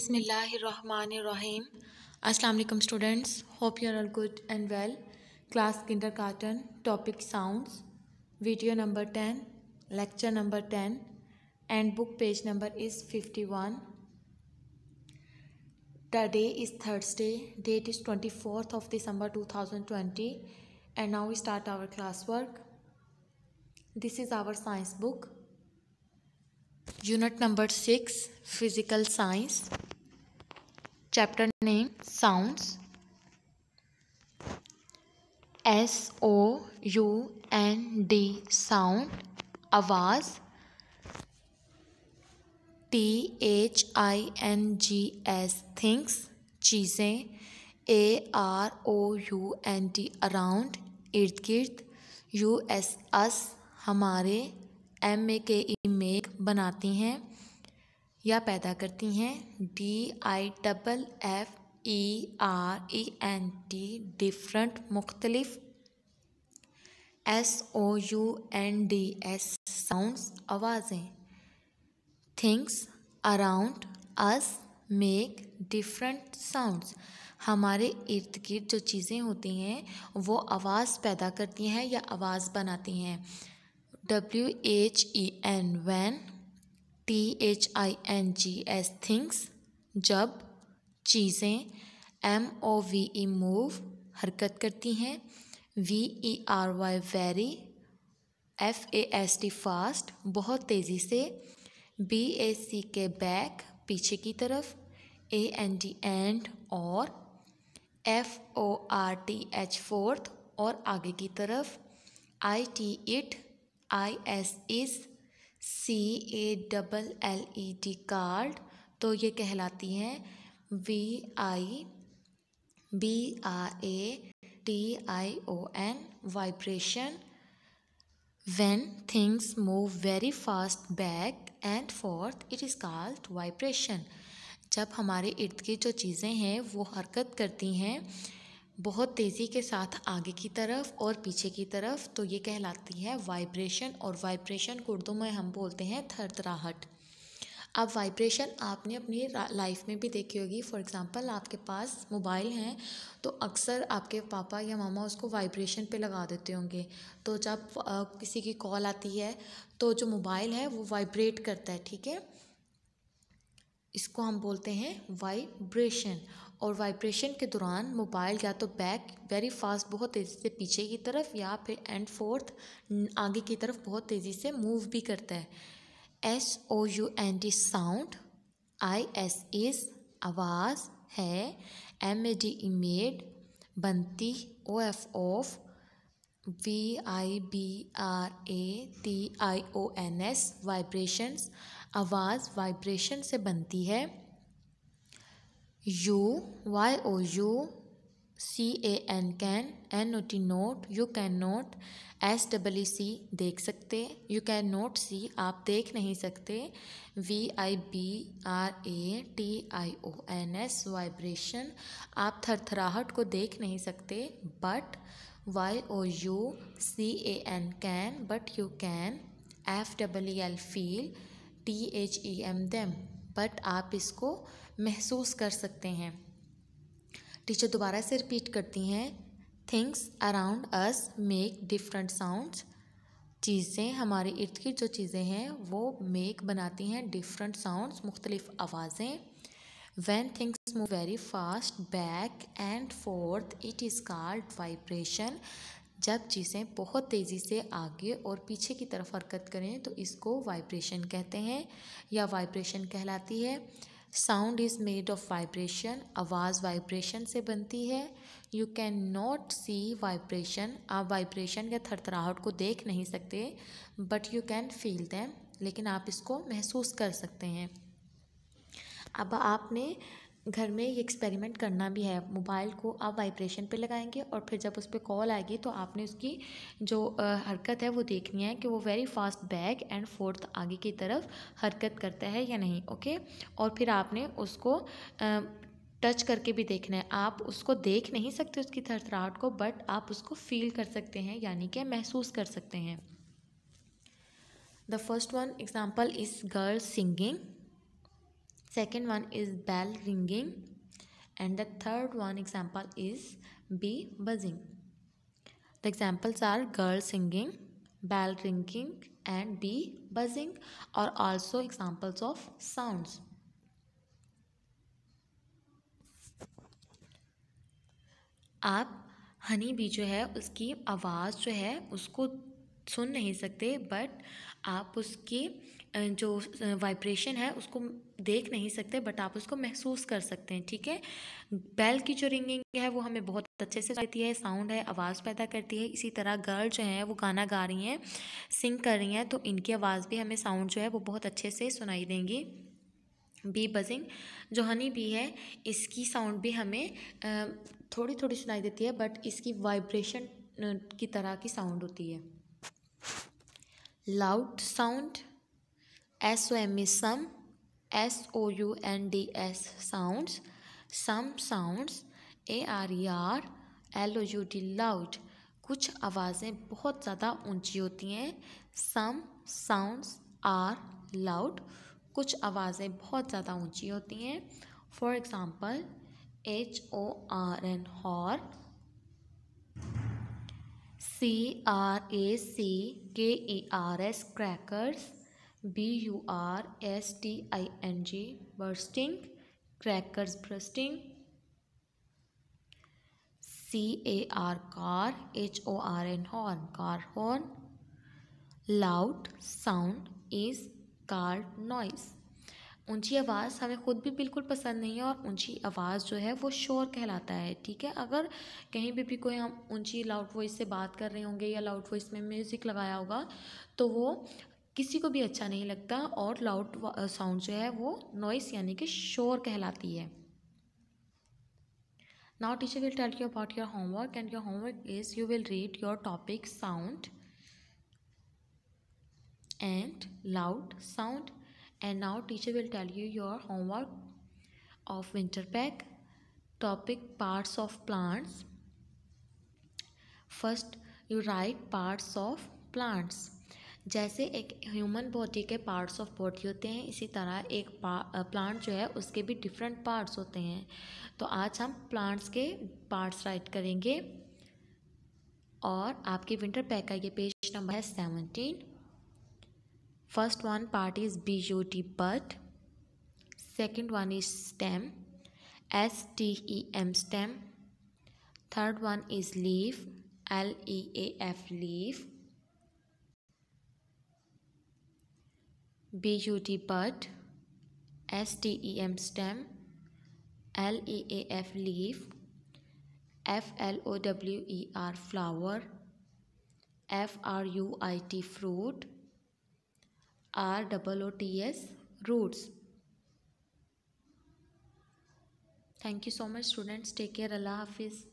Bismillahirrahmanirrahim. Assalamu alaikum students. Hope you are all good and well. Class kindergarten topic sounds. Video number 10, lecture number 10 and book page number is 51. The day is Thursday. Date is 24th of December 2020 and now we start our classwork. This is our science book. Unit number 6 Physical Science chapter name sounds S O U N D sound आवाज T H I N G S things चीज़ें A R O U N D around इर्द गिर्द U S अस हमारे M A के ई make बनाती हैं या पैदा करती हैं D I double F E R E N T different मुख्तलिफ S O U N D S sounds आवाज़ें things around us make different sounds हमारे इर्द गिर्द जो चीज़ें होती हैं वो आवाज़ पैदा करती हैं या आवाज़ बनाती हैं W H E N when T H I N G S things जब चीज़ें M O V E move हरकत करती हैं V E R Y very F A S T fast बहुत तेज़ी से बी ए सी के बैक पीछे की तरफ ए एन डी एंड और F O R T H forth और आगे की तरफ I T it I S is C A double L E D called तो ये कहलाती हैं V I B R A T I O N vibration when things move very fast back and forth it is called vibration जब हमारे इर्द गिर्द जो चीज़ें हैं वो हरकत करती हैं बहुत तेज़ी के साथ आगे की तरफ और पीछे की तरफ तो ये कहलाती है वाइब्रेशन और वाइब्रेशन कुर्दों में हम बोलते हैं थरथराहट अब वाइब्रेशन आपने अपनी लाइफ में भी देखी होगी फॉर एग्जांपल आपके पास मोबाइल हैं तो अक्सर आपके पापा या मामा उसको वाइब्रेशन पे लगा देते होंगे तो जब किसी की कॉल आती है तो जो मोबाइल है वो वाइब्रेट करता है ठीक है इसको हम बोलते हैं वाइब्रेशन और वाइब्रेशन के दौरान मोबाइल या तो बैक वेरी फास्ट बहुत तेज़ी से पीछे की तरफ या फिर एंड फोर्थ आगे की तरफ बहुत तेज़ी से मूव भी करता है S O U N D sound I S is आवाज़ है एम ए डी इमेड made O F of V I B R A T I O N S vibrations आवाज़ वाइब्रेशन से बनती है you Y O U C A N can N O T not you can not S double E see देख सकते you can note सी आप देख नहीं सकते V I B R A T I O N S vibration आप थरथराहट को देख नहीं सकते but Y O U C A N can but you can F double E L feel T H E M them but आप इसको महसूस कर सकते हैं टीचर दोबारा से रिपीट करती हैं things around us make different sounds चीज़ें हमारे इर्द गिर्द जो चीज़ें हैं वो मेक बनाती हैं डिफरेंट साउंड्स मुख्तलिफ आवाज़ें when things move very fast back and forth it is called vibration जब चीज़ें बहुत तेज़ी से आगे और पीछे की तरफ हरकत करें तो इसको वाइब्रेशन कहते हैं या वाइब्रेशन कहलाती है sound is made of vibration आवाज़ वाइब्रेशन से बनती है you can not see vibration आप वाइब्रेशन या थरथराहट को देख नहीं सकते but you can feel them लेकिन आप इसको महसूस कर सकते हैं अब आपने घर में ये एक्सपेरिमेंट करना भी है मोबाइल को आप वाइब्रेशन पे लगाएंगे और फिर जब उस पर कॉल आएगी तो आपने उसकी जो हरकत है वो देखनी है कि वो very fast back and forth आगे की तरफ हरकत करता है या नहीं ओके और फिर आपने उसको आ, टच करके भी देखना है आप उसको देख नहीं सकते उसकी थरथराहट को बट आप उसको फील कर सकते हैं यानी कि महसूस कर सकते हैं the first one example is girl singing second one is bell ringing and the third one example is bee buzzing the examples are girl singing bell ringing and bee buzzing are also examples of sounds आप हनी भी जो है उसकी आवाज़ जो है उसको सुन नहीं सकते बट आप उसकी जो वाइब्रेशन है उसको देख नहीं सकते बट आप उसको महसूस कर सकते हैं ठीक है बेल की जो रिंगिंग है वो हमें बहुत अच्छे से देती है साउंड है आवाज़ पैदा करती है इसी तरह गर्ल जो हैं वो गाना गा रही हैं सिंग कर रही हैं तो इनकी आवाज़ भी हमें साउंड जो है वो बहुत अच्छे से सुनाई देंगी बी बजिंग जो हनी बी है इसकी साउंड भी हमें थोड़ी थोड़ी सुनाई देती है बट इसकी वाइब्रेशन की तरह की साउंड होती है loud sound S O M E some S O U N D S sounds some sound A R E are L O U D loud कुछ आवाज़ें बहुत ज़्यादा ऊंची होती हैं सम साउंड्स आर लाउड कुछ आवाज़ें बहुत ज़्यादा ऊंची होती हैं for example H O R N horn C R A C K E R S crackers B U R S T I N G bursting crackers bursting C A R car H O R N horn car horn loud sound is car noise ऊंची आवाज़ हमें ख़ुद भी बिल्कुल पसंद नहीं है और ऊंची आवाज़ जो है वो शोर कहलाता है ठीक है अगर कहीं भी भी कोई हम ऊंची लाउड वॉइस से बात कर रहे होंगे या लाउड वॉइस में म्यूज़िक लगाया होगा तो वो किसी को भी अच्छा नहीं लगता और लाउड साउंड जो है वो नॉइस यानी कि शोर कहलाती है now teacher will tell you about your homework and your homework is you will read your topic sound and loud sound and now teacher will tell you your homework of winter pack topic parts of plants first you write parts of plants जैसे एक human body के parts of body होते हैं इसी तरह एक plant जो है उसके भी डिफरेंट पार्ट्स होते हैं तो आज हम प्लांट्स के पार्ट्स राइट करेंगे और आपके विंटर पैक का ये पेज नंबर है seventeen first one part is B U D bud second one is stem S T E M stem third one is leaf L E A F leaf BUT bud, STEM stem, LEAF leaf, FLOWER flower, FRUIT fruit, ROOTS roots. Thank you so much students. Take care. Allah Hafiz.